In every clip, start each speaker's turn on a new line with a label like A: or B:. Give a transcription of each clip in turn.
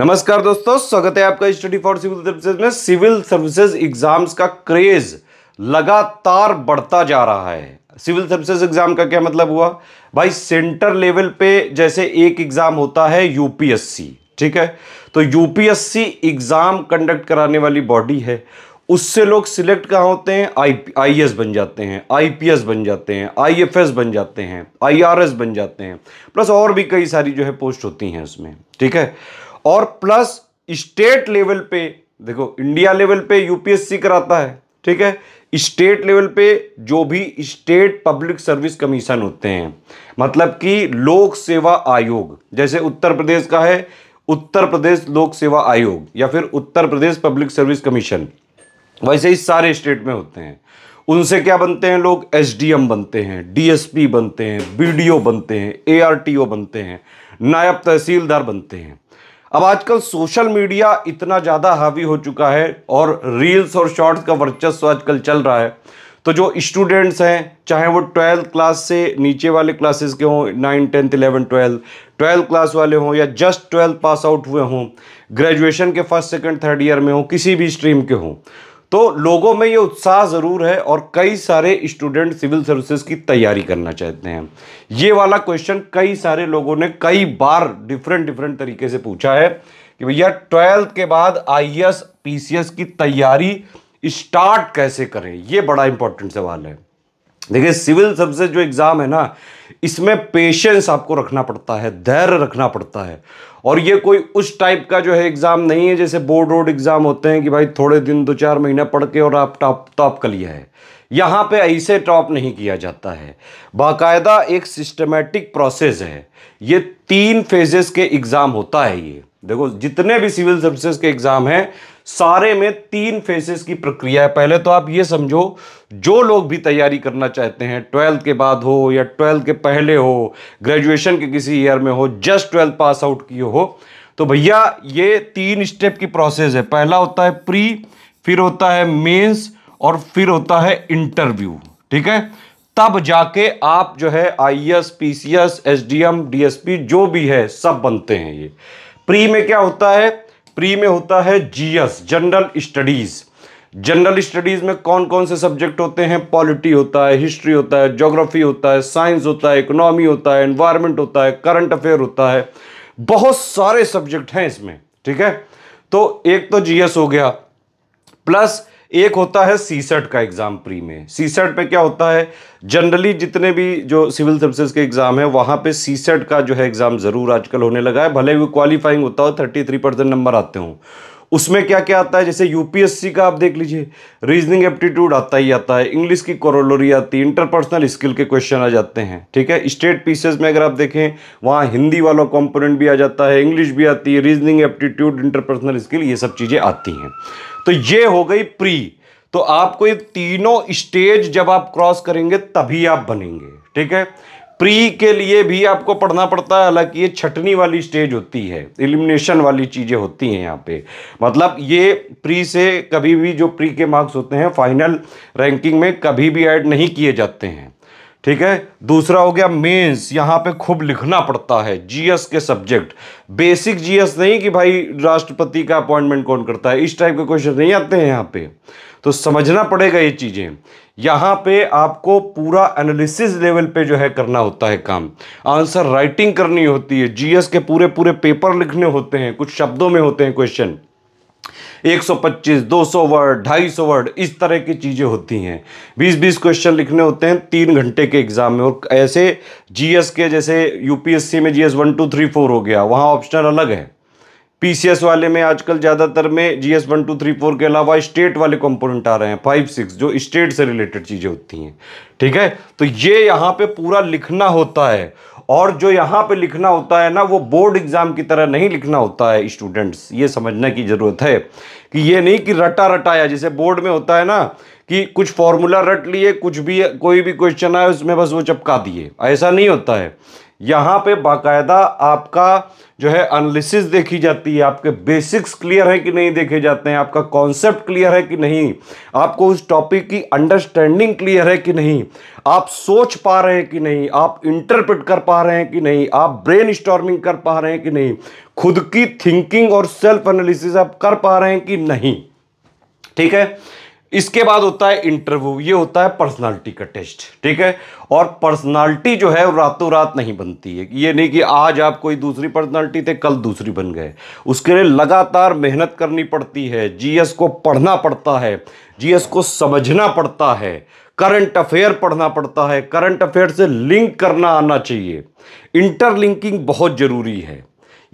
A: नमस्कार दोस्तों स्वागत है आपका स्टडी फॉर सिविल सर्विसेज में सिविल सर्विसेज एग्जाम्स का क्रेज लगातार बढ़ता जा रहा है सिविल सर्विसेज एग्जाम का क्या मतलब हुआ भाई सेंटर लेवल पे जैसे एक एग्जाम होता है यूपीएससी ठीक है तो यूपीएससी एग्जाम कंडक्ट कराने वाली बॉडी है उससे लोग सिलेक्ट कहाँ होते हैं आई आई बन जाते हैं आईपीएस बन जाते हैं आईएफएस बन जाते हैं आईआरएस बन जाते हैं प्लस और भी कई सारी जो है पोस्ट होती हैं उसमें ठीक है और प्लस स्टेट लेवल पे देखो इंडिया लेवल पे यूपीएससी कराता है ठीक है स्टेट लेवल पे जो भी स्टेट पब्लिक सर्विस कमीशन होते हैं मतलब कि लोक सेवा आयोग जैसे उत्तर प्रदेश का है उत्तर प्रदेश लोक सेवा आयोग या फिर Uttar Pradesh public service commission वैसे ही सारे स्टेट में होते हैं उनसे क्या बनते हैं लोग एसडीएम बनते हैं डीएसपी बनते हैं बीडीओ बनते हैं एआरटीओ बनते हैं नायब तहसीलदार बनते हैं अब आजकल सोशल मीडिया इतना ज़्यादा हावी हो चुका है और रील्स और शॉर्ट्स का वर्चस्व आजकल चल रहा है तो जो स्टूडेंट्स हैं चाहे वो ट्वेल्थ क्लास से नीचे वाले क्लासेस के हों nine tenth eleven twelfth twelfth class वाले हों या जस्ट ट्वेल्थ पास आउट हुए हों ग्रेजुएशन के फर्स्ट सेकंड थर्ड ईयर में हों किसी भी स्ट्रीम के हों तो लोगों में ये उत्साह ज़रूर है और कई सारे स्टूडेंट सिविल सर्विसेज की तैयारी करना चाहते हैं ये वाला क्वेश्चन कई सारे लोगों ने कई बार डिफरेंट डिफरेंट तरीके से पूछा है कि भैया ट्वेल्थ के बाद आई एस e की तैयारी स्टार्ट कैसे करें ये बड़ा इंपॉर्टेंट सवाल है देखिए सिविल सबसे जो एग्ज़ाम है ना इसमें पेशेंस आपको रखना पड़ता है धैर्य रखना पड़ता है और ये कोई उस टाइप का जो है एग्ज़ाम नहीं है जैसे बोर्ड वोर्ड एग्ज़ाम होते हैं कि भाई थोड़े दिन दो चार महीना पढ़ के और आप टॉप टॉप कर लिया है यहाँ पे ऐसे टॉप नहीं किया जाता है बाकायदा एक सिस्टमेटिक प्रोसेस है ये तीन फेजेस के एग्ज़ाम होता है ये देखो जितने भी सिविल सर्विसेज के एग्जाम हैं सारे में तीन फेसेस की प्रक्रिया है पहले तो आप ये समझो जो लोग भी तैयारी करना चाहते हैं ट्वेल्थ के बाद हो या ट्वेल्थ के पहले हो ग्रेजुएशन के किसी ईयर में हो जस्ट ट्वेल्थ पास आउट किए हो तो भैया ये तीन स्टेप की प्रोसेस है पहला होता है प्री फिर होता है मेंस और फिर होता है इंटरव्यू ठीक है तब जाके आप जो है I S P C S S D M S P जो भी है सब बनते हैं ये प्री में क्या होता है प्री में होता है GS general studies general studies में कौन कौन से सब्जेक्ट होते हैं पॉलिटी होता है हिस्ट्री होता है जोग्राफी होता है साइंस होता है इकोनॉमी होता है एनवायरमेंट होता है करंट अफेयर होता है बहुत सारे सब्जेक्ट हैं इसमें ठीक है तो एक तो जीएस हो गया प्लस एक होता है सीसेट का एग्ज़ाम प्री में सीसेट पे क्या होता है जनरली जितने भी जो सिविल सर्विसेज के एग्ज़ाम है वहां पे सीसेट का जो है एग्ज़ाम ज़रूर आजकल होने लगा है भले वो क्वालिफाइंग होता हो थर्टी थ्री परसेंट नंबर आते हों उसमें क्या क्या आता है जैसे यूपीएससी का आप देख लीजिए रीजनिंग एप्टीट्यूड आता ही आता है इंग्लिश की कोरोलोरी आती है इंटरपर्सनल स्किल के क्वेश्चन आ जाते हैं ठीक है स्टेट पीसेज में अगर आप देखें वहाँ हिंदी वाला कॉम्पोनेंट भी आ जाता है इंग्लिश भी आती है रीजनिंग एप्टीट्यूड इंटरपर्सनल स्किल ये सब चीज़ें आती हैं तो ये हो गई प्री तो आपको ये तीनों स्टेज जब आप क्रॉस करेंगे तभी आप बनेंगे ठीक है प्री के लिए भी आपको पढ़ना पड़ता है हालांकि ये छटनी वाली स्टेज होती है एलिमिनेशन वाली चीज़ें होती हैं यहाँ पे मतलब ये प्री से कभी भी जो प्री के मार्क्स होते हैं फाइनल रैंकिंग में कभी भी ऐड नहीं किए जाते हैं ठीक है दूसरा हो गया मेंस यहाँ पे खूब लिखना पड़ता है जीएस के सब्जेक्ट बेसिक जीएस नहीं कि भाई राष्ट्रपति का अपॉइंटमेंट कौन करता है इस टाइप के क्वेश्चन नहीं आते हैं यहाँ पे तो समझना पड़ेगा ये चीज़ें यहाँ पे आपको पूरा एनालिसिस लेवल पे जो है करना होता है काम आंसर राइटिंग करनी होती है जीएस के पूरे पूरे पेपर लिखने होते हैं कुछ शब्दों में होते हैं क्वेश्चन 125, 200 वर्ड 250 वर्ड इस तरह की चीज़ें होती हैं 20-20 क्वेश्चन लिखने होते हैं तीन घंटे के एग्ज़ाम में और ऐसे जीएस के जैसे यूपीएससी में GS one two three four हो गया वहाँ ऑप्शनल अलग है पीसीएस वाले में आजकल ज़्यादातर में GS one two three four के अलावा स्टेट वाले कंपोनेंट आ रहे हैं फाइव सिक्स जो स्टेट से रिलेटेड चीज़ें होती हैं ठीक है तो ये यहाँ पे पूरा लिखना होता है और जो यहाँ पे लिखना होता है ना वो बोर्ड एग्ज़ाम की तरह नहीं लिखना होता है स्टूडेंट्स ये समझने की ज़रूरत है कि ये नहीं कि रटा रटाया जैसे बोर्ड में होता है ना कि कुछ फॉर्मूला रट लिए कुछ भी कोई भी क्वेश्चन आए उसमें बस वो चपका दिए ऐसा नहीं होता है यहाँ पे बाकायदा आपका जो है एनालिसिस देखी जाती है आपके बेसिक्स क्लियर है कि नहीं देखे जाते हैं आपका कॉन्सेप्ट क्लियर है कि नहीं आपको उस टॉपिक की अंडरस्टैंडिंग क्लियर है कि नहीं आप सोच पा रहे हैं कि नहीं आप इंटरप्रेट कर पा रहे हैं कि नहीं आप ब्रेन स्टॉर्मिंग कर पा रहे हैं कि नहीं खुद की थिंकिंग और सेल्फ एनालिसिस आप कर पा रहे हैं कि नहीं ठीक है इसके बाद होता है इंटरव्यू ये होता है पर्सनालिटी का टेस्ट ठीक है और पर्सनालिटी जो है रातों रात नहीं बनती है ये नहीं कि आज आप कोई दूसरी पर्सनालिटी थे कल दूसरी बन गए उसके लिए लगातार मेहनत करनी पड़ती है जीएस को पढ़ना पड़ता है जीएस को समझना पड़ता है करंट अफेयर पढ़ना पड़ता है करंट अफेयर से लिंक करना आना चाहिए इंटरलिंकिंग बहुत ज़रूरी है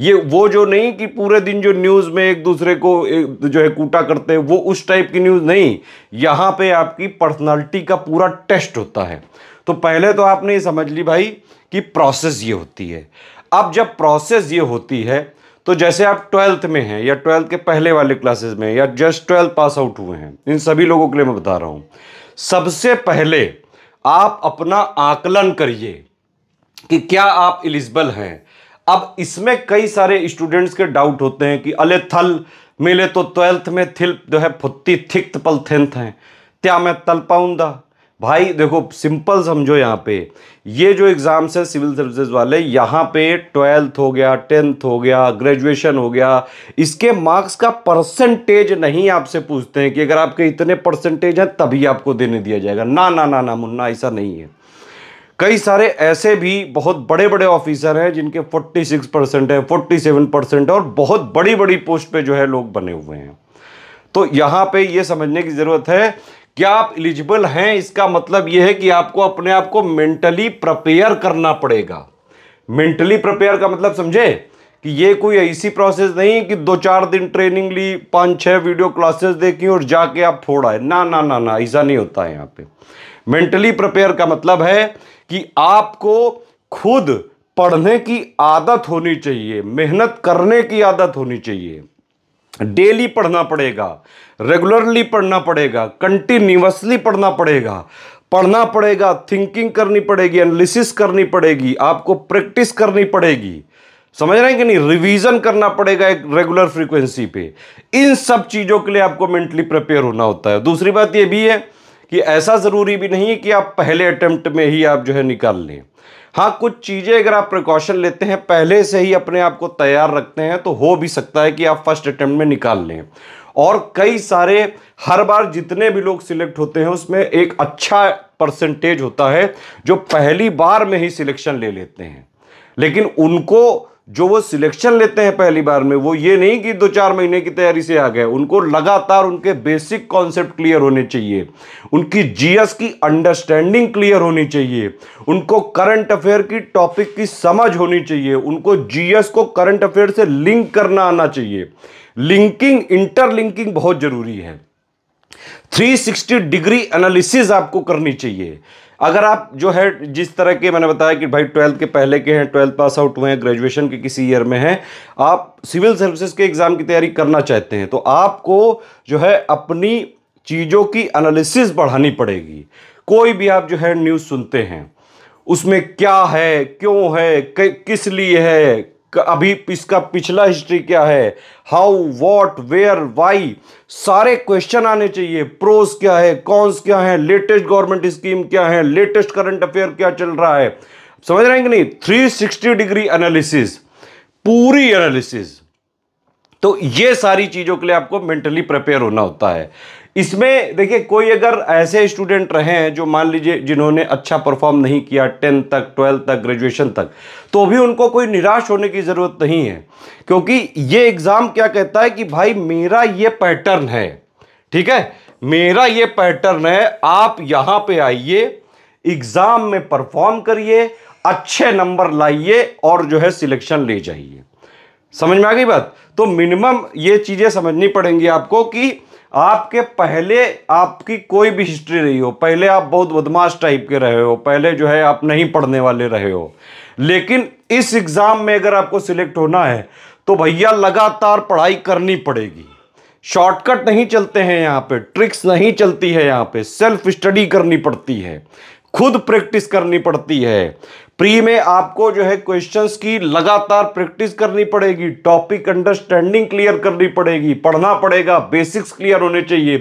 A: ये वो जो नहीं कि पूरे दिन जो न्यूज़ में एक दूसरे को एक जो है कूटा करते हैं वो उस टाइप की न्यूज़ नहीं यहां पे आपकी पर्सनालिटी का पूरा टेस्ट होता है तो पहले तो आपने ये समझ ली भाई कि प्रोसेस ये होती है अब जब प्रोसेस ये होती है तो जैसे आप ट्वेल्थ में हैं या ट्वेल्थ के पहले वाले क्लासेस में या जस्ट ट्वेल्थ पास आउट हुए हैं इन सभी लोगों के लिए मैं बता रहा हूँ सबसे पहले आप अपना आकलन करिए कि क्या आप इलिजिबल हैं अब इसमें कई सारे स्टूडेंट्स के डाउट होते हैं कि अले थल मिले तो ट्वेल्थ में थिल जो है फुत्ती थिक्त पल थिंथ हैं क्या मैं तल पाऊंगा भाई देखो सिंपल समझो यहाँ पे ये जो एग्ज़ाम्स हैं सिविल सर्विसेज वाले यहाँ पे ट्वेल्थ हो गया टेंथ हो गया ग्रेजुएशन हो गया इसके मार्क्स का परसेंटेज नहीं आपसे पूछते हैं कि अगर आपके इतने परसेंटेज हैं तभी आपको देने दिया जाएगा ना ना ना ना मुन्ना ऐसा नहीं है कई सारे ऐसे भी बहुत बड़े बड़े ऑफिसर हैं जिनके 46 परसेंट है 47 परसेंट है और बहुत बड़ी बड़ी पोस्ट पे जो है लोग बने हुए हैं तो यहां पे ये समझने की ज़रूरत है कि आप इलिजिबल हैं इसका मतलब ये है कि आपको अपने आप को मेंटली प्रपेयर करना पड़ेगा मेंटली प्रपेयर का मतलब समझे कि ये कोई ऐसी प्रोसेस नहीं कि दो चार दिन ट्रेनिंग ली पाँच छह वीडियो क्लासेस देखी और जाके आप फोड़ा है ना ना ना ना ऐसा नहीं होता है यहाँ पे मेंटली प्रिपेयर का मतलब है कि आपको खुद पढ़ने की आदत होनी चाहिए मेहनत करने की आदत होनी चाहिए डेली पढ़ना पड़ेगा रेगुलरली पढ़ना पड़ेगा कंटिन्यूसली पढ़ना पड़ेगा पढ़ना पड़ेगा थिंकिंग करनी पड़ेगी एनालिसिस करनी पड़ेगी आपको प्रैक्टिस करनी पड़ेगी समझ रहे हैं कि नहीं रिवीजन करना पड़ेगा एक रेगुलर फ्रीक्वेंसी पे इन सब चीज़ों के लिए आपको मेंटली प्रिपेयर होना होता है दूसरी बात ये भी है कि ऐसा ज़रूरी भी नहीं है कि आप पहले अटैम्प्ट में ही आप जो है निकाल लें हाँ कुछ चीज़ें अगर आप प्रिकॉशन लेते हैं पहले से ही अपने आप को तैयार रखते हैं तो हो भी सकता है कि आप फर्स्ट अटैम्प्ट में निकाल लें और कई सारे हर बार जितने भी लोग सिलेक्ट होते हैं उसमें एक अच्छा परसेंटेज होता है जो पहली बार में ही सिलेक्शन ले लेते हैं लेकिन उनको जो वो सिलेक्शन लेते हैं पहली बार में वो ये नहीं कि दो चार महीने की तैयारी से आ गए उनको लगातार उनके बेसिक कॉन्सेप्ट क्लियर होने चाहिए उनकी जीएस की अंडरस्टैंडिंग क्लियर होनी चाहिए उनको करंट अफेयर की टॉपिक की समझ होनी चाहिए उनको जीएस को करंट अफेयर से लिंक करना आना चाहिए लिंकिंग इंटरलिंकिंग बहुत ज़रूरी है 360 डिग्री एनालिसिस आपको करनी चाहिए अगर आप जो है जिस तरह के मैंने बताया कि भाई ट्वेल्थ के पहले के हैं ट्वेल्थ पास आउट हुए हैं ग्रेजुएशन के किसी ईयर में हैं आप सिविल सर्विसेज के एग्ज़ाम की तैयारी करना चाहते हैं तो आपको जो है अपनी चीज़ों की एनालिसिस बढ़ानी पड़ेगी कोई भी आप जो है न्यूज़ सुनते हैं उसमें क्या है क्यों है किस लिए है अभी इसका पिछला हिस्ट्री क्या है हाउ वॉट वेयर वाई सारे क्वेश्चन आने चाहिए प्रोस क्या है कॉन्स क्या है लेटेस्ट गवर्नमेंट स्कीम क्या है लेटेस्ट करंट अफेयर क्या चल रहा है समझ रहे हैं कि नहीं 360 डिग्री एनालिसिस पूरी एनालिसिस तो ये सारी चीज़ों के लिए आपको मेंटली प्रिपेयर होना होता है इसमें देखिए कोई अगर ऐसे स्टूडेंट रहे हैं जो मान लीजिए जिन्होंने अच्छा परफॉर्म नहीं किया टेंथ तक ट्वेल्थ तक ग्रेजुएशन तक तो भी उनको कोई निराश होने की ज़रूरत नहीं है क्योंकि ये एग्ज़ाम क्या कहता है कि भाई मेरा ये पैटर्न है ठीक है मेरा ये पैटर्न है आप यहाँ पे आइए एग्ज़ाम में परफॉर्म करिए अच्छे नंबर लाइए और जो है सिलेक्शन ले जाइए समझ में आ गई बात तो मिनिमम ये चीज़ें समझनी पड़ेंगी आपको कि आपके पहले आपकी कोई भी हिस्ट्री रही हो पहले आप बहुत बदमाश टाइप के रहे हो पहले जो है आप नहीं पढ़ने वाले रहे हो लेकिन इस एग्ज़ाम में अगर आपको सिलेक्ट होना है तो भैया लगातार पढ़ाई करनी पड़ेगी शॉर्टकट नहीं चलते हैं यहाँ पे ट्रिक्स नहीं चलती है यहाँ पे सेल्फ स्टडी करनी पड़ती है खुद प्रैक्टिस करनी पड़ती है प्री में आपको जो है क्वेश्चंस की लगातार प्रैक्टिस करनी पड़ेगी टॉपिक अंडरस्टैंडिंग क्लियर करनी पड़ेगी पढ़ना पड़ेगा बेसिक्स क्लियर होने चाहिए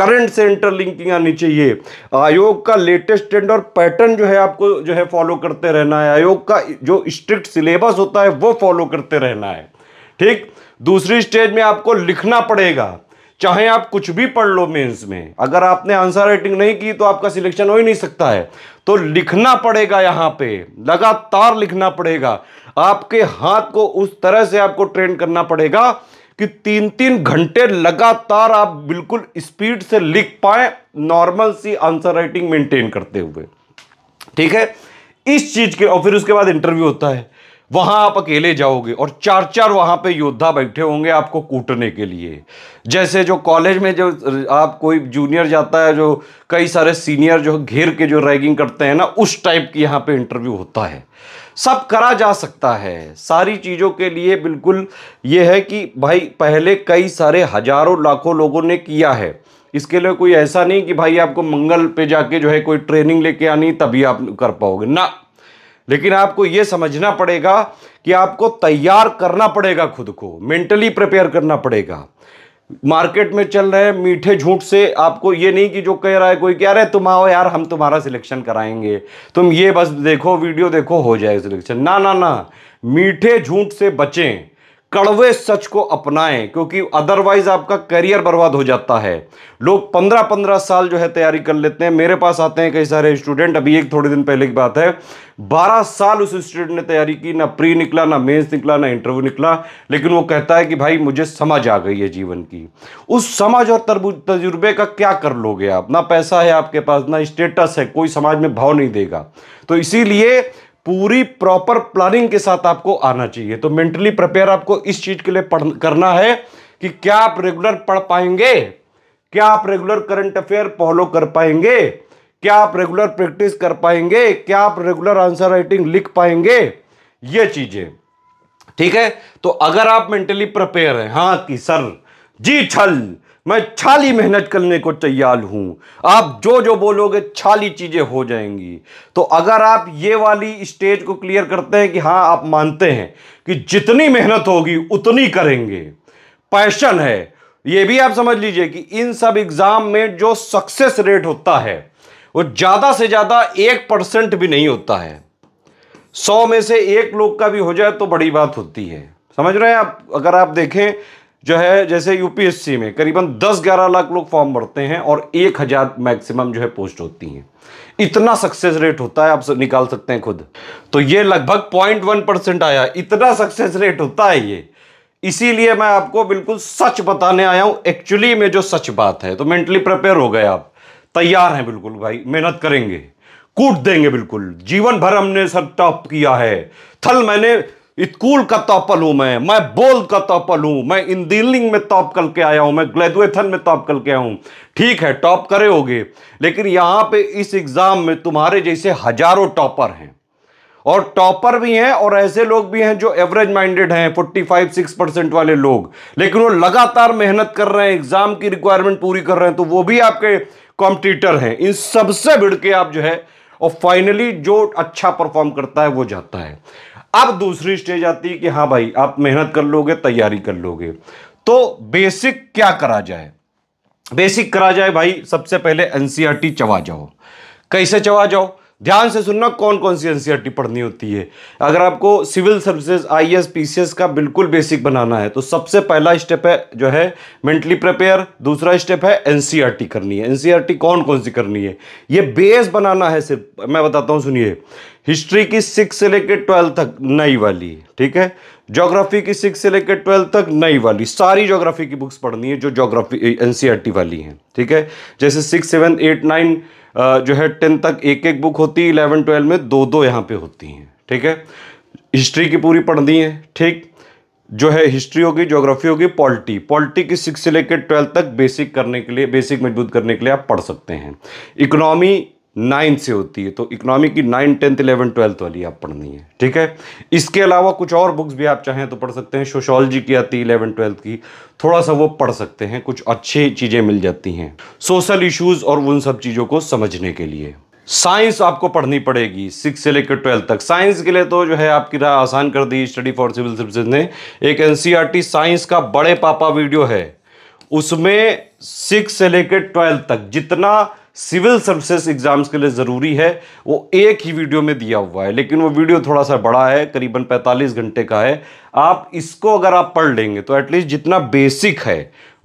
A: करंट से इंटरलिंकिंग आनी चाहिए आयोग का लेटेस्ट ट्रेंड और पैटर्न जो है आपको जो है फॉलो करते रहना है आयोग का जो स्ट्रिक्ट सिलेबस होता है वो फॉलो करते रहना है ठीक दूसरी स्टेज में आपको लिखना पड़ेगा चाहे आप कुछ भी पढ़ लो मेंस में अगर आपने आंसर राइटिंग नहीं की तो आपका सिलेक्शन हो ही नहीं सकता है तो लिखना पड़ेगा यहां पे लगातार लिखना पड़ेगा आपके हाथ को उस तरह से आपको ट्रेन करना पड़ेगा कि तीन तीन घंटे लगातार आप बिल्कुल स्पीड से लिख पाए नॉर्मल सी आंसर राइटिंग मेंटेन करते हुए ठीक है इस चीज के और फिर उसके बाद इंटरव्यू होता है वहां आप अकेले जाओगे और चार चार वहां पे योद्धा बैठे होंगे आपको कूटने के लिए जैसे जो कॉलेज में जो आप कोई जूनियर जाता है जो कई सारे सीनियर जो घेर के जो रैगिंग करते हैं ना उस टाइप की यहाँ पे इंटरव्यू होता है सब करा जा सकता है सारी चीज़ों के लिए बिल्कुल ये है कि भाई पहले कई सारे हजारों लाखों लोगों ने किया है इसके लिए कोई ऐसा नहीं कि भाई आपको मंगल पे जाके जो है कोई ट्रेनिंग लेके आनी तभी आप कर पाओगे ना लेकिन आपको यह समझना पड़ेगा कि आपको तैयार करना पड़ेगा खुद को मेंटली प्रिपेयर करना पड़ेगा मार्केट में चल रहे मीठे झूठ से आपको ये नहीं कि जो कह रहा है कोई कह रहे तुम आओ यार हम तुम्हारा सिलेक्शन कराएंगे तुम ये बस देखो वीडियो देखो हो जाएगा सिलेक्शन ना ना ना मीठे झूठ से बचें कड़वे सच को अपनाएं क्योंकि अदरवाइज आपका करियर बर्बाद हो जाता है लोग पंद्रह पंद्रह साल जो है तैयारी कर लेते हैं मेरे पास आते हैं कई सारे स्टूडेंट अभी एक थोड़े दिन पहले की बात है बारह साल उस स्टूडेंट ने तैयारी की ना प्री निकला ना मेंस निकला ना इंटरव्यू निकला लेकिन वो कहता है कि भाई मुझे समझ आ गई है जीवन की उस समझ और तजुर्बे का क्या कर लोगे आप ना पैसा है आपके पास ना स्टेटस है कोई समाज में भाव नहीं देगा तो इसीलिए पूरी प्रॉपर प्लानिंग के साथ आपको आना चाहिए तो मेंटली प्रिपेयर आपको इस चीज के लिए करना है कि क्या आप रेगुलर पढ़ पाएंगे क्या आप रेगुलर करंट अफेयर फॉलो कर पाएंगे क्या आप रेगुलर प्रैक्टिस कर पाएंगे क्या आप रेगुलर आंसर राइटिंग लिख पाएंगे ये चीजें ठीक है तो अगर आप मेंटली प्रिपेयर हैं हाँ कि सर जी छल मैं छाली मेहनत करने को तैयार हूँ आप जो जो बोलोगे छाली चीज़ें हो जाएंगी तो अगर आप ये वाली स्टेज को क्लियर करते हैं कि हाँ आप मानते हैं कि जितनी मेहनत होगी उतनी करेंगे पैशन है ये भी आप समझ लीजिए कि इन सब एग्ज़ाम में जो सक्सेस रेट होता है वो ज़्यादा से ज़्यादा एक परसेंट भी नहीं होता है सौ में से एक लोग का भी हो जाए तो बड़ी बात होती है समझ रहे हैं आप अगर आप देखें जो है जैसे यूपीएससी में करीबन 10-11 लाख लोग फॉर्म भरते हैं और एक हज़ार मैक्सिमम जो है पोस्ट होती हैं इतना सक्सेस रेट होता है आप निकाल सकते हैं खुद तो ये लगभग 0.1 परसेंट आया इतना सक्सेस रेट होता है ये इसीलिए मैं आपको बिल्कुल सच बताने आया हूं एक्चुअली में जो सच बात है तो मेंटली प्रिपेयर हो गए आप तैयार हैं बिल्कुल भाई मेहनत करेंगे कूट देंगे बिल्कुल जीवन भर हमने सब टॉप किया है थल मैंने स्कूल का टॉपल हूं मैं मैं बोल का टॉपल हूं मैं इंजीनियरिंग में टॉप करके आया हूं मैं ग्रेजुएशन में टॉप करके आया हूं ठीक है टॉप करे होगे लेकिन यहां पे इस एग्जाम में तुम्हारे जैसे हजारों टॉपर हैं और टॉपर भी हैं और ऐसे लोग भी हैं जो एवरेज माइंडेड हैं 45 6 परसेंट वाले लोग लेकिन वो लगातार मेहनत कर रहे हैं एग्जाम की रिक्वायरमेंट पूरी कर रहे हैं तो वो भी आपके कॉम्पिटिटर हैं इन सबसे भिड़ के आप जो है और फाइनली जो अच्छा परफॉर्म करता है वो जाता है अब दूसरी स्टेज आती है कि हाँ भाई आप मेहनत कर लोगे तैयारी कर लोगे तो बेसिक क्या करा जाए बेसिक करा जाए भाई सबसे पहले एनसीईआरटी e चवा जाओ कैसे चवा जाओ ध्यान से सुनना कौन कौन सी एनसीईआरटी e पढ़नी होती है अगर आपको सिविल सर्विसेज आईएएस पीसीएस का बिल्कुल बेसिक बनाना है तो सबसे पहला स्टेप है जो है मेंटली प्रिपेयर दूसरा स्टेप है एनसीईआरटी e करनी है एनसीईआरटी e कौन कौन सी करनी है ये बेस बनाना है सिर्फ मैं बताता हूँ सुनिए हिस्ट्री की सिक्स से लेकर ट्वेल्थ तक नई वाली ठीक है ज्योग्राफी की सिक्स से लेकर ट्वेल्थ तक नई वाली सारी ज्योग्राफी की बुक्स पढ़नी है जो ज्योग्राफी एनसीईआरटी e वाली हैं ठीक है जैसे सिक्स सेवन एट नाइन जो है टेन तक एक एक बुक होती है इलेवन ट्वेल्व में दो दो यहाँ पे होती हैं ठीक है हिस्ट्री की पूरी पढ़नी है ठीक जो है हिस्ट्री होगी ज्योग्राफी होगी पॉलिटी पॉलिटी की सिक्स से लेकर ट्वेल्थ तक बेसिक करने के लिए बेसिक मजबूत करने के लिए आप पढ़ सकते हैं इकोनॉमी नाइन से होती है तो इकोनॉमी की नाइन टेंथ इलेवन ट्वेल्थ वाली आप पढ़नी है ठीक है इसके अलावा कुछ और बुक्स भी आप चाहें तो पढ़ सकते हैं सोशोलॉजी की आती है इलेवन ट्वेल्थ की थोड़ा सा वो पढ़ सकते हैं कुछ अच्छी चीज़ें मिल जाती हैं सोशल इशूज़ और उन सब चीज़ों को समझने के लिए साइंस आपको पढ़नी पड़ेगी सिक्स से लेकर ट्वेल्थ तक साइंस के लिए तो जो है आपकी राह आसान कर दी स्टडी फॉर सिविल सर्विसेज ने एक एनसीईआरटी साइंस e का बड़े पापा वीडियो है उसमें सिक्स से लेकर ट्वेल्थ तक जितना सिविल सर्विसेज एग्ज़ाम्स के लिए ज़रूरी है वो एक ही वीडियो में दिया हुआ है लेकिन वो वीडियो थोड़ा सा बड़ा है करीबन 45 घंटे का है आप इसको अगर आप पढ़ लेंगे तो एटलीस्ट जितना बेसिक है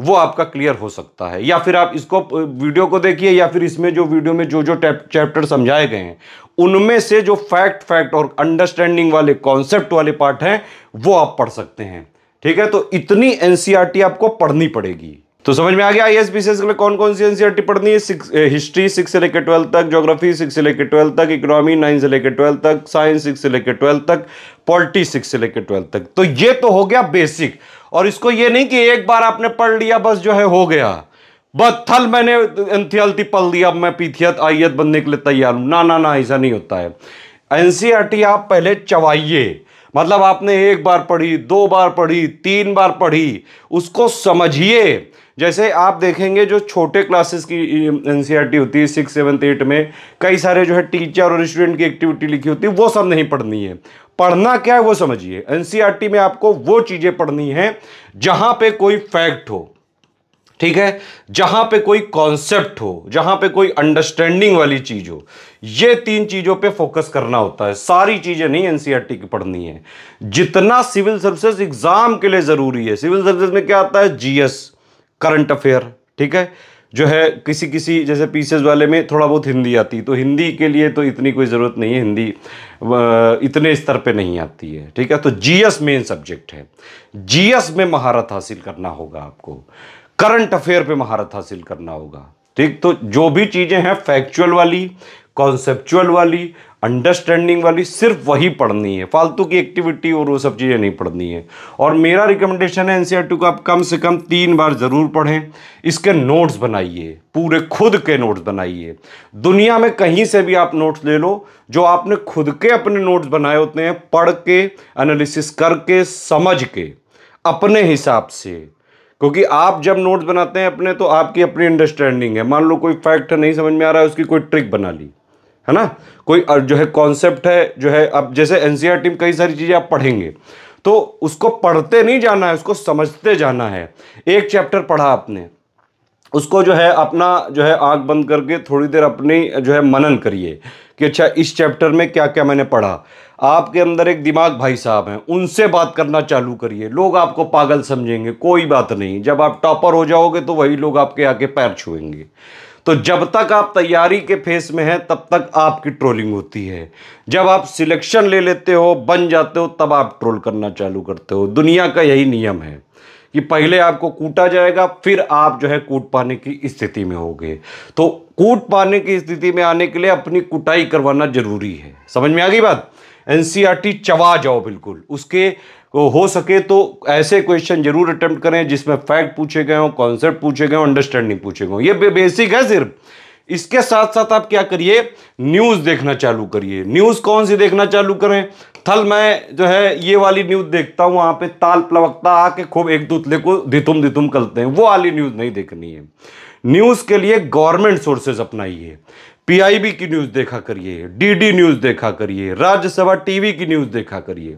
A: वो आपका क्लियर हो सकता है या फिर आप इसको वीडियो को देखिए या फिर इसमें जो वीडियो में जो जो चैप्टर समझाए गए हैं उनमें से जो फैक्ट फैक्ट और अंडरस्टैंडिंग वाले कॉन्सेप्ट वाले पार्ट हैं वो आप पढ़ सकते हैं ठीक है तो इतनी एनसीईआरटी e आपको पढ़नी पड़ेगी तो समझ में आ गया आई एस के लिए कौन कौन सी एनसीआरटी पढ़नी है सिक्स हिस्ट्री सिक्स से लेकर ट्वेल्थ तक ज्योग्राफी सिक्स से लेकर ट्वेल्थ तक इकोनॉमी नाइन से लेकर ट्वेल्थ तक साइंस सिक्स से लेकर ट्वेल्थ तक पॉलिटी सिक्स से लेकर ट्वेल्थ तक तो ये तो हो गया बेसिक और इसको ये नहीं कि एक बार आपने पढ़ लिया बस जो है हो गया बस थल मैंने एंथियल्थी पढ़ लिया अब मैं पीथियत आइयत बनने के लिए तैयार हूं ना ना ना ऐसा नहीं होता है एनसीआरटी आप पहले चवाइए मतलब आपने एक बार पढ़ी दो बार पढ़ी तीन बार पढ़ी उसको समझिए जैसे आप देखेंगे जो छोटे क्लासेस की एन e होती है सिक्स सेवन्थ एट में कई सारे जो है टीचर और स्टूडेंट की एक्टिविटी लिखी होती है वो सब नहीं पढ़नी है पढ़ना क्या है वो समझिए एन e में आपको वो चीज़ें पढ़नी हैं जहाँ पे कोई फैक्ट हो ठीक है जहां पे कोई कॉन्सेप्ट हो जहां पे कोई अंडरस्टैंडिंग वाली चीज हो ये तीन चीजों पे फोकस करना होता है सारी चीजें नहीं एनसीईआरटी e की पढ़नी है जितना सिविल सर्विसेज एग्जाम के लिए जरूरी है सिविल सर्विसेज में क्या आता है जीएस करंट अफेयर ठीक है जो है किसी किसी जैसे पीसेज वाले में थोड़ा बहुत हिंदी आती तो हिंदी के लिए तो इतनी कोई ज़रूरत नहीं है हिंदी इतने स्तर पे नहीं आती है ठीक है तो जीएस मेन सब्जेक्ट है जीएस में महारत हासिल करना होगा आपको करंट अफेयर पे महारत हासिल करना होगा ठीक तो जो भी चीज़ें हैं फैक्चुअल वाली कॉन्सेप्चुअल वाली अंडरस्टैंडिंग वाली सिर्फ वही पढ़नी है फालतू की एक्टिविटी और वो सब चीज़ें नहीं पढ़नी है और मेरा रिकमेंडेशन है एनसीआर टू को आप कम से कम तीन बार ज़रूर पढ़ें इसके नोट्स बनाइए पूरे खुद के नोट्स बनाइए दुनिया में कहीं से भी आप नोट्स ले लो जो आपने खुद के अपने नोट्स बनाए होते हैं पढ़ के एनालिसिस करके समझ के अपने हिसाब से क्योंकि आप जब नोट्स बनाते हैं अपने तो आपकी अपनी अंडरस्टैंडिंग है मान लो कोई फैक्ट नहीं समझ में आ रहा है उसकी कोई ट्रिक बना ली है ना कोई जो है कॉन्सेप्ट है जो है अब जैसे एन टीम e कई सारी चीज़ें आप पढ़ेंगे तो उसको पढ़ते नहीं जाना है उसको समझते जाना है एक चैप्टर पढ़ा आपने उसको जो है अपना जो है आंख बंद करके थोड़ी देर अपनी जो है मनन करिए कि अच्छा इस चैप्टर में क्या क्या मैंने पढ़ा आपके अंदर एक दिमाग भाई साहब हैं उनसे बात करना चालू करिए लोग आपको पागल समझेंगे कोई बात नहीं जब आप टॉपर हो जाओगे तो वही लोग आपके आके पैर छुएंगे तो जब तक आप तैयारी के फेस में हैं तब तक आपकी ट्रोलिंग होती है जब आप सिलेक्शन ले लेते हो बन जाते हो तब आप ट्रोल करना चालू करते हो दुनिया का यही नियम है कि पहले आपको कूटा जाएगा फिर आप जो है कूट पाने की स्थिति में होगे तो कूट पाने की स्थिति में आने के लिए अपनी कुटाई करवाना जरूरी है समझ में आ गई बात एनसीईआरटी चबा जाओ बिल्कुल उसके हो सके तो ऐसे क्वेश्चन जरूर अटेम्प्ट करें जिसमें फैक्ट पूछे गए हों कॉन्सेप्ट पूछे गए हों अंडरस्टैंडिंग पूछे गए ये बेसिक है सिर्फ इसके साथ साथ आप क्या करिए न्यूज़ देखना चालू करिए न्यूज़ कौन सी देखना चालू करें थल मैं जो है ये वाली न्यूज़ देखता हूँ वहाँ पे ताल प्लवक्ता आके खूब एक दूतले को धितुम धितुम करते हैं वो वाली न्यूज़ नहीं देखनी है न्यूज़ के लिए गवर्नमेंट सोर्सेज अपनाइए पीआईबी की न्यूज़ देखा करिए डीडी न्यूज़ देखा करिए राज्यसभा टीवी की न्यूज़ देखा करिए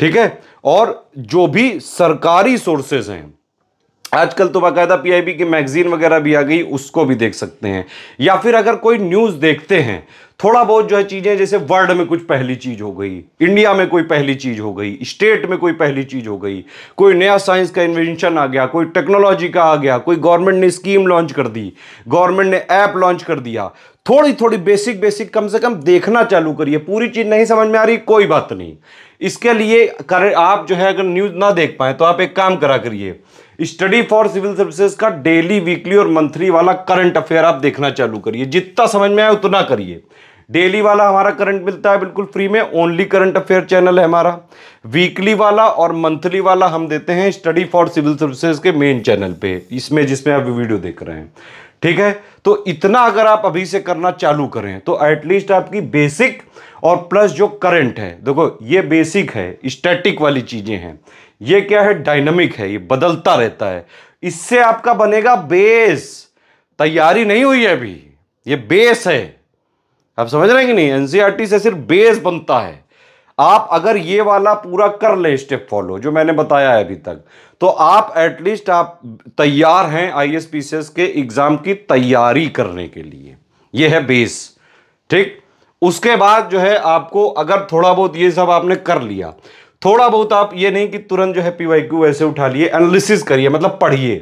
A: ठीक है और जो भी सरकारी सोर्सेज हैं आजकल तो बाकायदा पीआईबी की मैगजीन वगैरह भी आ गई उसको भी देख सकते हैं या फिर अगर कोई न्यूज़ देखते हैं थोड़ा बहुत जो है चीज़ें जैसे वर्ल्ड में कुछ पहली चीज़ हो गई इंडिया में कोई पहली चीज़ हो गई स्टेट में कोई पहली चीज़ हो गई कोई नया साइंस का इन्वेंशन आ गया कोई टेक्नोलॉजी का आ गया कोई गवर्नमेंट ने स्कीम लॉन्च कर दी गवर्नमेंट ने ऐप लॉन्च कर दिया थोड़ी थोड़ी बेसिक बेसिक कम से कम देखना चालू करिए पूरी चीज़ नहीं समझ में आ रही कोई बात नहीं इसके लिए कर आप जो है अगर न्यूज़ ना देख पाए तो आप एक काम करा करिए स्टडी फॉर सिविल सर्विसेज का डेली वीकली और मंथली वाला करंट अफेयर आप देखना चालू करिए जितना समझ में आए उतना करिए डेली वाला हमारा करंट मिलता है बिल्कुल फ्री में ओनली करंट अफेयर चैनल है हमारा वीकली वाला और मंथली वाला हम देते हैं स्टडी फॉर सिविल सर्विसेज के मेन चैनल पे इसमें जिसमें आप वीडियो देख रहे हैं ठीक है तो इतना अगर आप अभी से करना चालू करें तो एटलीस्ट आपकी बेसिक और प्लस जो करंट है देखो ये बेसिक है स्टैटिक वाली चीज़ें हैं ये क्या है डायनामिक है ये बदलता रहता है इससे आपका बनेगा बेस तैयारी नहीं हुई है अभी ये बेस है आप समझ रहे हैं कि नहीं एनसीईआरटी e से सिर्फ बेस बनता है आप अगर ये वाला पूरा कर लें स्टेप फॉलो जो मैंने बताया है अभी तक तो आप एटलीस्ट आप तैयार हैं आई के एग्जाम की तैयारी करने के लिए ये है बेस ठीक उसके बाद जो है आपको अगर थोड़ा बहुत ये सब आपने कर लिया थोड़ा बहुत आप ये नहीं कि तुरंत जो है पी वाई क्यू ऐसे उठा लिए एनालिसिस करिए मतलब पढ़िए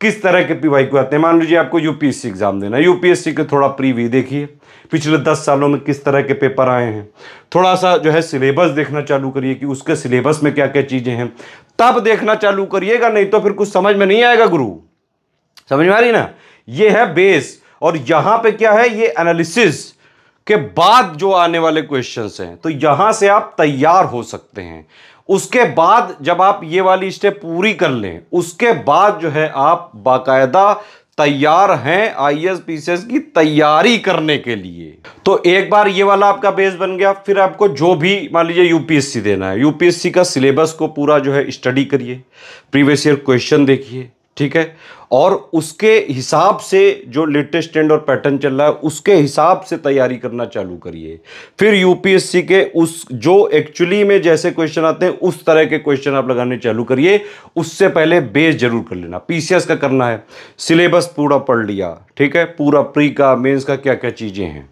A: किस तरह के पी वाई क्यू आते हैं मान लीजिए आपको यूपीएससी एग्जाम देना यूपीएससी के थोड़ा वी देखिए पिछले दस सालों में किस तरह के पेपर आए हैं थोड़ा सा जो है सिलेबस देखना चालू करिए कि उसके सिलेबस में क्या क्या चीज़ें हैं तब देखना चालू करिएगा नहीं तो फिर कुछ समझ में नहीं आएगा गुरु समझ में आ रही ना ये है बेस और यहां पे क्या है ये एनालिसिस के बाद जो आने वाले क्वेश्चंस हैं तो यहां से आप तैयार हो सकते हैं उसके बाद जब आप ये वाली स्टेप पूरी कर लें उसके बाद जो है आप बाकायदा तैयार हैं आईएएस पीसीएस की तैयारी करने के लिए तो एक बार ये वाला आपका बेस बन गया फिर आपको जो भी मान लीजिए यूपीएससी देना है यूपीएससी का सिलेबस को पूरा जो है स्टडी करिए प्रीवियस ईयर क्वेश्चन देखिए ठीक है और उसके हिसाब से जो लेटेस्ट ट्रेंड और पैटर्न चल रहा है उसके हिसाब से तैयारी करना चालू करिए फिर यूपीएससी के उस जो एक्चुअली में जैसे क्वेश्चन आते हैं उस तरह के क्वेश्चन आप लगाने चालू करिए उससे पहले बेस जरूर कर लेना पीसीएस का करना है सिलेबस पूरा पढ़ लिया ठीक है पूरा प्री का मेंस का क्या क्या चीज़ें हैं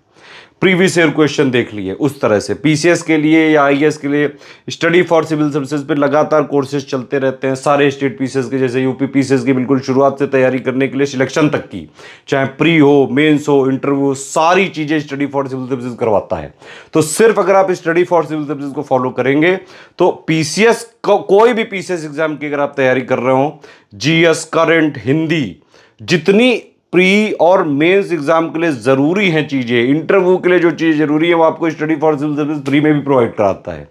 A: प्रीवियस ईयर क्वेश्चन देख लिए उस तरह से पीसीएस के लिए या आईएएस e के लिए स्टडी फॉर सिविल सर्विसेज पे लगातार कोर्सेज चलते रहते हैं सारे स्टेट पीसीएस के जैसे यूपी पीसीएस की बिल्कुल शुरुआत से तैयारी करने के लिए सिलेक्शन तक की चाहे प्री हो मेन्स हो इंटरव्यू सारी चीज़ें स्टडी फॉर सिविल सर्विसेज करवाता है तो सिर्फ अगर आप स्टडी फॉर सिविल सर्विसेज को फॉलो करेंगे तो पीसीएस को, कोई भी पीसीएस एग्जाम की अगर आप तैयारी कर रहे हो जीएस करंट हिंदी जितनी प्री और मेंस एग्जाम के लिए ज़रूरी हैं चीज़ें इंटरव्यू के लिए जो चीज़ ज़रूरी है वो आपको study for civil service free में भी प्रोवाइड कराता है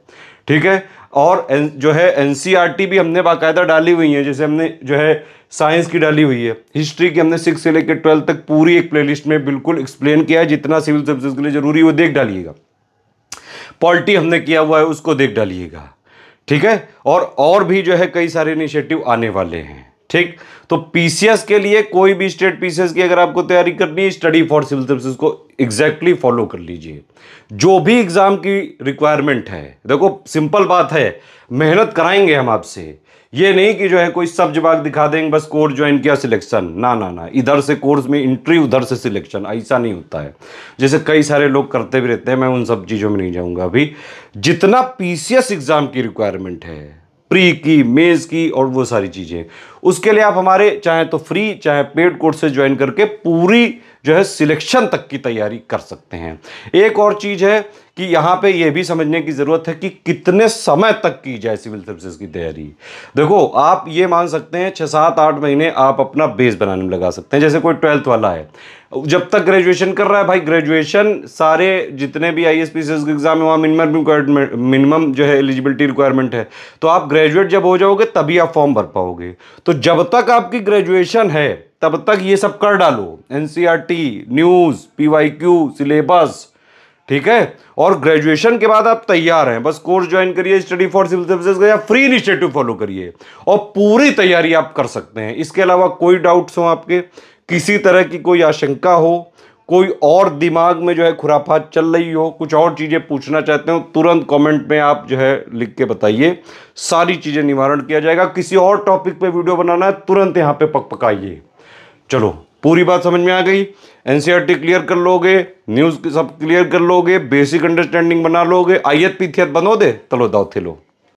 A: ठीक है और जो है एन e भी हमने बाकायदा डाली हुई है जैसे हमने जो है साइंस की डाली हुई है हिस्ट्री की हमने सिक्स से लेकर ट्वेल्थ तक पूरी एक प्लेलिस्ट में बिल्कुल एक्सप्लेन किया है जितना सिविल सर्विसेज के लिए ज़रूरी वो देख डालिएगा पॉलिटी हमने किया हुआ है उसको देख डालिएगा ठीक है और और भी जो है कई सारे इनिशिएटिव आने वाले हैं ठीक तो पीसीएस के लिए कोई भी स्टेट पीसीएस की अगर आपको तैयारी करनी है स्टडी फॉर सिविल सर्विसेज को एग्जैक्टली exactly फॉलो कर लीजिए जो भी एग्जाम की रिक्वायरमेंट है देखो सिंपल बात है मेहनत कराएंगे हम आपसे ये नहीं कि जो है कोई सब जवाब दिखा देंगे बस कोर्स ज्वाइन किया सिलेक्शन ना ना ना इधर से कोर्स में इंट्री उधर से सिलेक्शन ऐसा नहीं होता है जैसे कई सारे लोग करते भी रहते हैं मैं उन सब चीज़ों में नहीं जाऊँगा अभी जितना पीसीएस एग्ज़ाम की रिक्वायरमेंट है प्री की मेज़ की और वो सारी चीज़ें उसके लिए आप हमारे चाहे तो फ्री चाहे पेड कोर्स से ज्वाइन करके पूरी जो है सिलेक्शन तक की तैयारी कर सकते हैं एक और चीज़ है कि यहां पे यह भी समझने की ज़रूरत है कि कितने समय तक की जाए सिविल सर्विसेज की तैयारी देखो आप ये मान सकते हैं छह सात आठ महीने आप अपना बेस बनाने में लगा सकते हैं जैसे कोई ट्वेल्थ वाला है जब तक ग्रेजुएशन कर रहा है भाई ग्रेजुएशन सारे जितने भी आई एस पी सी के एग्ज़ाम है वहाँ मिनिमम रिक्वायरमेंट मिनिमम जो है एलिजिबिलिटी रिक्वायरमेंट है तो आप ग्रेजुएट जब हो जाओगे तभी आप फॉर्म भर पाओगे तो जब तक आपकी ग्रेजुएशन है तब तक ये सब कर डालो एनसीईआरटी न्यूज़ पीवाईक्यू सिलेबस ठीक है और ग्रेजुएशन के बाद आप तैयार हैं बस कोर्स ज्वाइन करिए स्टडी फॉर सिविल सर्विसेज का या फ्री इनिशिएटिव फॉलो करिए और पूरी तैयारी आप कर सकते हैं इसके अलावा कोई डाउट्स हो आपके किसी तरह की कोई आशंका हो कोई और दिमाग में जो है खुराफात चल रही हो कुछ और चीज़ें पूछना चाहते हो तुरंत कमेंट में आप जो है लिख के बताइए सारी चीज़ें निवारण किया जाएगा किसी और टॉपिक पे वीडियो बनाना है तुरंत यहाँ पे पक पकाइए चलो पूरी बात समझ में आ गई एनसीईआरटी क्लियर e कर लोगे न्यूज़ सब क्लियर कर लोगे बेसिक अंडरस्टैंडिंग बना लोगे आई पीथियत पी बनो दे तलो दाव थे लोग